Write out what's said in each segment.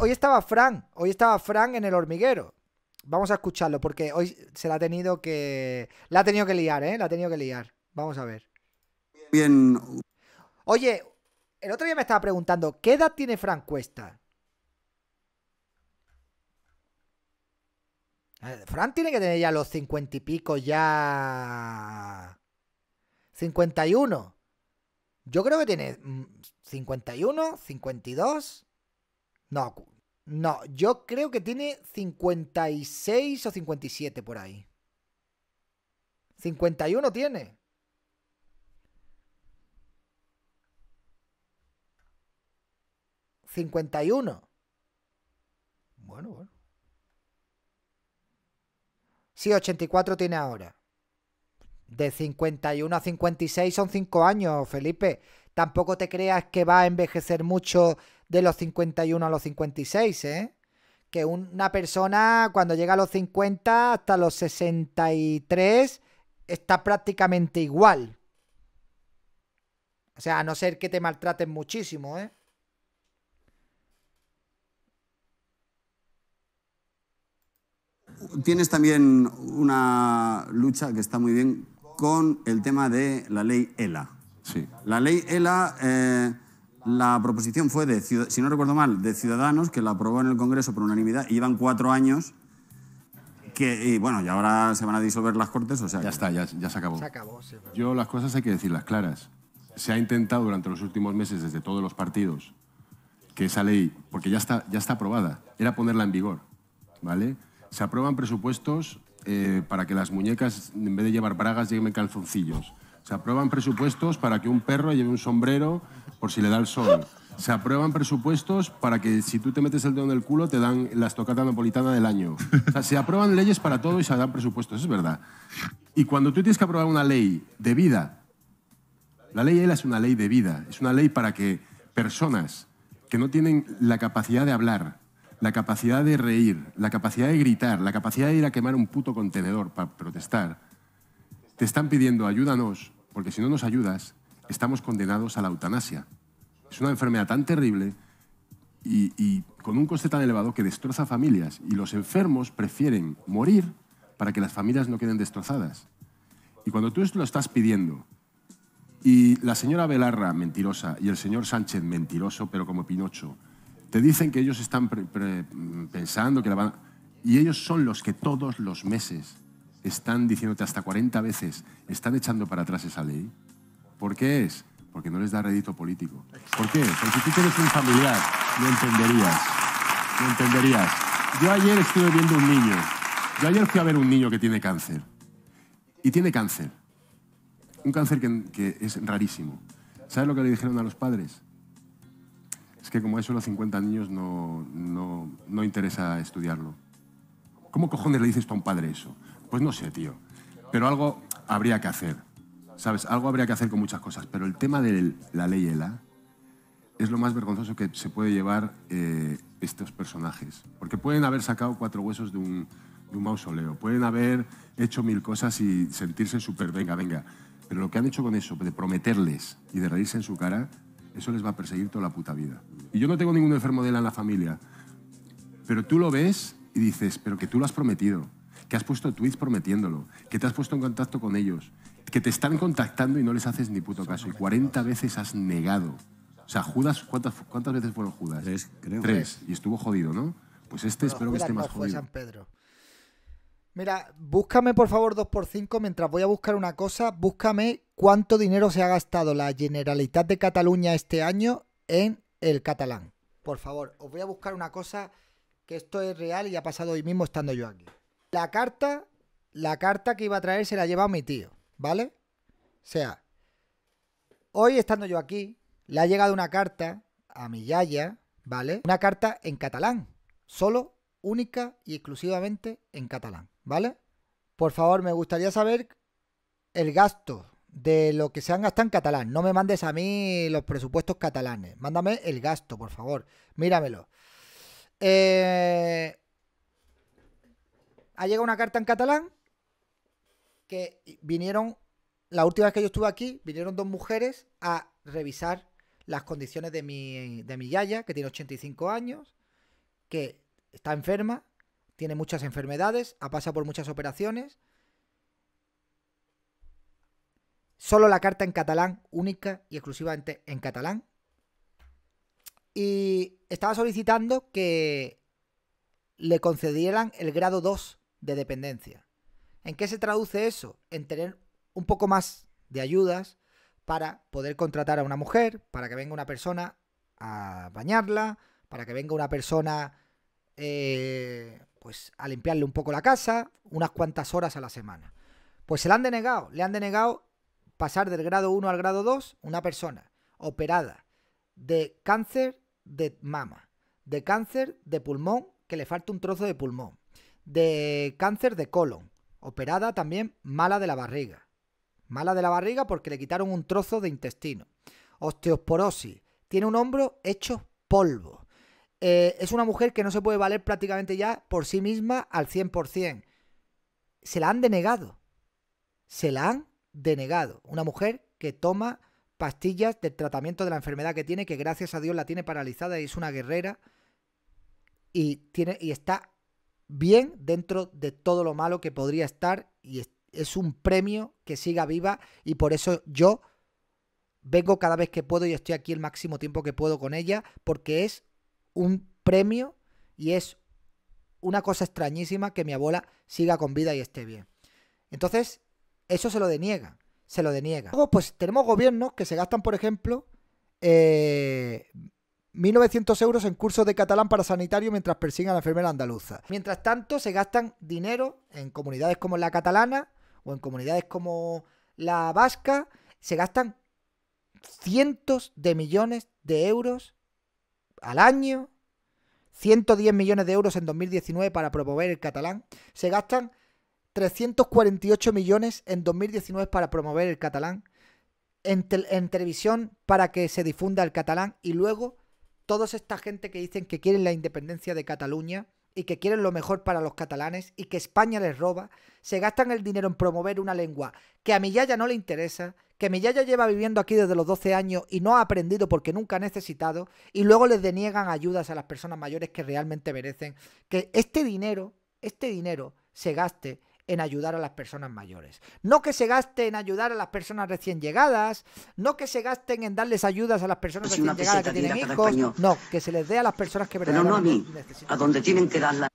hoy, estaba Fran, hoy estaba Fran en el hormiguero. Vamos a escucharlo porque hoy se la ha tenido que... La ha tenido que liar, ¿eh? La ha tenido que liar. Vamos a ver. Bien. Oye, el otro día me estaba preguntando, ¿qué edad tiene Fran Cuesta? Fran tiene que tener ya los cincuenta y pico, ya... 51. Yo creo que tiene 51, mm, 52. No, yo creo que tiene 56 o 57 por ahí. 51 tiene. ¿51? Bueno, bueno. Sí, 84 tiene ahora. De 51 a 56 son 5 años, Felipe. Tampoco te creas que va a envejecer mucho de los 51 a los 56, ¿eh? Que una persona cuando llega a los 50 hasta los 63 está prácticamente igual. O sea, a no ser que te maltraten muchísimo, ¿eh? Tienes también una lucha que está muy bien con el tema de la ley ELA. Sí. La ley ELA eh, la proposición fue de, si no recuerdo mal, de Ciudadanos, que la aprobó en el Congreso por unanimidad y cuatro años. Que, y bueno, y ahora se van a disolver las cortes, o sea. Ya está, ya, se acabó. Yo las cosas hay que decirlas claras. Se ha intentado durante los últimos meses, desde todos los partidos, que esa ley, porque ya está, ya está aprobada, era ponerla en vigor. ¿Vale? Se aprueban presupuestos eh, para que las muñecas, en vez de llevar bragas, lleven calzoncillos. Se aprueban presupuestos para que un perro lleve un sombrero por si le da el sol. Se aprueban presupuestos para que si tú te metes el dedo en el culo te dan la estocata napolitana del año. O sea, se aprueban leyes para todo y se dan presupuestos, es verdad. Y cuando tú tienes que aprobar una ley de vida, la ley ELA es una ley de vida, es una ley para que personas que no tienen la capacidad de hablar, la capacidad de reír, la capacidad de gritar, la capacidad de ir a quemar un puto contenedor para protestar, te están pidiendo ayúdanos porque si no nos ayudas, estamos condenados a la eutanasia. Es una enfermedad tan terrible y, con un coste tan elevado que destroza familias y los enfermos prefieren morir para que las familias no queden destrozadas. Y cuando tú lo estás pidiendo y la señora Belarra, mentirosa, y el señor Sánchez, mentiroso pero como Pinocho, te dicen que ellos están pensando que la van... Y ellos son los que todos los meses están diciéndote hasta 40 veces, están echando para atrás esa ley. ¿Por qué es? Porque no les da rédito político. ¿Por qué? Porque si tú eres un familiar, lo entenderías. Lo entenderías. Yo ayer estuve viendo un niño. Yo ayer fui a ver un niño que tiene cáncer. Y tiene cáncer. Un cáncer que, es rarísimo. ¿Sabes lo que le dijeron a los padres? Es que como eso los 50 niños no, interesa estudiarlo. ¿Cómo cojones le dices a un padre eso? Pues no sé, tío. Pero algo habría que hacer. ¿Sabes? Algo habría que hacer con muchas cosas. Pero el tema de la ley ELA es lo más vergonzoso que se puede llevar eh, estos personajes. Porque pueden haber sacado cuatro huesos de un, mausoleo, pueden haber hecho mil cosas y sentirse súper venga, venga. Pero lo que han hecho con eso, de prometerles y de reírse en su cara, eso les va a perseguir toda la puta vida. Y yo no tengo ningún enfermo de la en la familia. Pero tú lo ves y dices, pero que tú lo has prometido que has puesto tweets prometiéndolo, que te has puesto en contacto con ellos, que te están contactando y no les haces ni puto caso. Y 40 veces has negado. O sea, Judas, ¿cuántas, cuántas veces fueron Judas? Tres, creo. Tres. Y estuvo jodido, ¿no? Pues este espero que esté más jodido. Mira, búscame por favor 2x5 mientras voy a buscar una cosa. Búscame cuánto dinero se ha gastado la Generalitat de Cataluña este año en el catalán. Por favor, os voy a buscar una cosa que esto es real y ha pasado hoy mismo estando yo aquí. La carta, la carta que iba a traer se la lleva mi tío, ¿vale? O sea, hoy estando yo aquí, le ha llegado una carta a mi yaya, ¿vale? Una carta en catalán, solo, única y exclusivamente en catalán, ¿vale? Por favor, me gustaría saber el gasto de lo que se han gastado en catalán. No me mandes a mí los presupuestos catalanes. Mándame el gasto, por favor. Míramelo. Eh, ha llegado una carta en catalán que vinieron, la última vez que yo estuve aquí, vinieron dos mujeres a revisar las condiciones de mi, de yaya, que tiene 85 años, que está enferma, tiene muchas enfermedades, ha pasado por muchas operaciones. Solo la carta en catalán, única y exclusivamente en catalán. Y estaba solicitando que le concedieran el grado 2 de dependencia. ¿En qué se traduce eso? En tener un poco más de ayudas para poder contratar a una mujer, para que venga una persona a bañarla, para que venga una persona eh, pues a limpiarle un poco la casa, unas cuantas horas a la semana. Pues se la han denegado, le han denegado pasar del grado 1 al grado 2 una persona operada de cáncer de mama, de cáncer de pulmón, que le falta un trozo de pulmón, de cáncer de colon, operada también mala de la barriga. Mala de la barriga porque le quitaron un trozo de intestino. Osteoporosis, tiene un hombro hecho polvo. Eh, es una mujer que no se puede valer prácticamente ya por sí misma al 100%. Se la han denegado. Se la han denegado. Una mujer que toma pastillas del tratamiento de la enfermedad que tiene, que gracias a Dios la tiene paralizada y es una guerrera y, tiene, y está bien dentro de todo lo malo que podría estar y es un premio que siga viva y por eso yo vengo cada vez que puedo y estoy aquí el máximo tiempo que puedo con ella porque es un premio y es una cosa extrañísima que mi abuela siga con vida y esté bien. Entonces, eso se lo deniega, se lo deniega. Luego, pues tenemos gobiernos que se gastan, por ejemplo, eh, 1.900 euros en cursos de catalán para sanitario mientras persiguen a la enfermera andaluza. Mientras tanto, se gastan dinero en comunidades como la catalana o en comunidades como la vasca, se gastan cientos de millones de euros al año, 110 millones de euros en 2019 para promover el catalán, se gastan 348 millones en 2019 para promover el catalán, en, en televisión para que se difunda el catalán y luego todos esta gente que dicen que quieren la independencia de Cataluña y que quieren lo mejor para los catalanes y que España les roba, se gastan el dinero en promover una lengua que a mi Yaya no le interesa, que mi Yaya lleva viviendo aquí desde los 12 años y no ha aprendido porque nunca ha necesitado, y luego les deniegan ayudas a las personas mayores que realmente merecen. Que este dinero, este dinero se gaste en ayudar a las personas mayores. No que se gaste en ayudar a las personas recién llegadas, no que se gasten en darles ayudas a las personas recién llegadas que tienen hijos, no, que se les dé a las personas que verdaderamente Pero no a mí, a donde tienen que darla.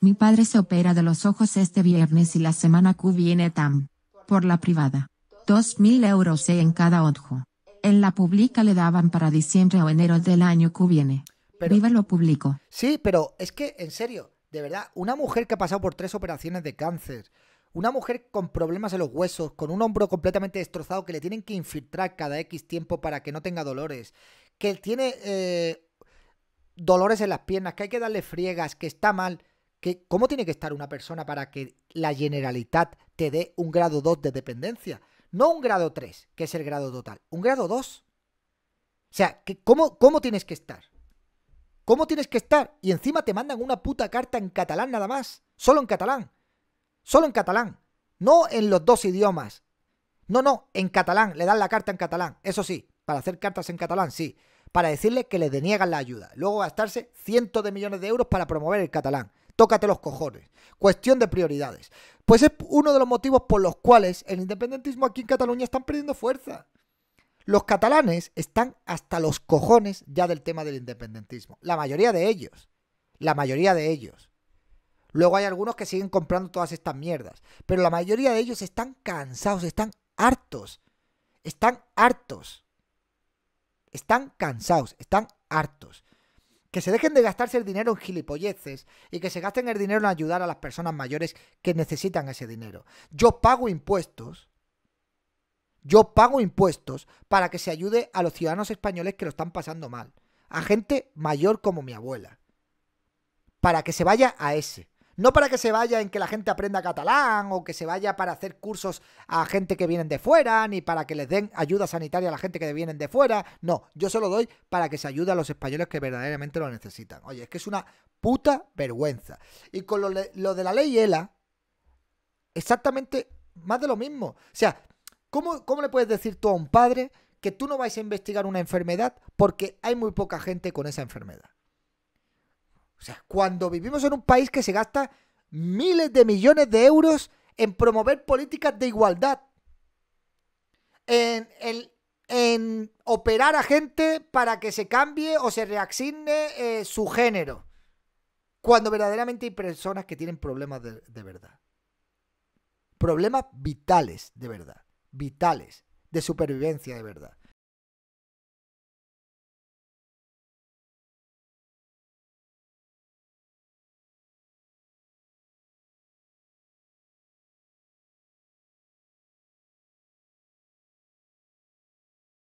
Mi padre se opera de los ojos este viernes y la semana que viene tam. Por la privada. 2.000 euros en cada ojo. En la pública le daban para diciembre o enero del año que viene. Pero, Viva lo público. Sí, pero es que, en serio, de verdad, una mujer que ha pasado por tres operaciones de cáncer, una mujer con problemas en los huesos, con un hombro completamente destrozado que le tienen que infiltrar cada X tiempo para que no tenga dolores, que tiene eh, dolores en las piernas, que hay que darle friegas, que está mal. Que, ¿Cómo tiene que estar una persona para que la generalidad te dé un grado 2 de dependencia? No un grado 3, que es el grado total, un grado 2. O sea, ¿cómo, ¿cómo tienes que estar? ¿Cómo tienes que estar? Y encima te mandan una puta carta en catalán nada más. Solo en catalán. Solo en catalán. No en los dos idiomas. No, no, en catalán. Le dan la carta en catalán. Eso sí, para hacer cartas en catalán, sí. Para decirle que le deniegan la ayuda. Luego gastarse cientos de millones de euros para promover el catalán. Tócate los cojones. Cuestión de prioridades. Pues es uno de los motivos por los cuales el independentismo aquí en Cataluña están perdiendo fuerza. Los catalanes están hasta los cojones ya del tema del independentismo. La mayoría de ellos. La mayoría de ellos. Luego hay algunos que siguen comprando todas estas mierdas. Pero la mayoría de ellos están cansados, están hartos. Están hartos. Están cansados, están hartos. Que se dejen de gastarse el dinero en gilipolleces y que se gasten el dinero en ayudar a las personas mayores que necesitan ese dinero. Yo pago impuestos yo pago impuestos para que se ayude a los ciudadanos españoles que lo están pasando mal. A gente mayor como mi abuela. Para que se vaya a ese. No para que se vaya en que la gente aprenda catalán o que se vaya para hacer cursos a gente que vienen de fuera, ni para que les den ayuda sanitaria a la gente que viene de fuera. No, yo se lo doy para que se ayude a los españoles que verdaderamente lo necesitan. Oye, es que es una puta vergüenza. Y con lo, lo de la ley ELA, exactamente más de lo mismo. O sea, ¿Cómo, le puedes decir tú a un padre que tú no vais a investigar una enfermedad porque hay muy poca gente con esa enfermedad? O sea, cuando vivimos en un país que se gasta miles de millones de euros en promover políticas de igualdad, en, operar a gente para que se cambie o se reasigne eh, su género, cuando verdaderamente hay personas que tienen problemas de verdad, problemas vitales de verdad vitales de supervivencia de verdad.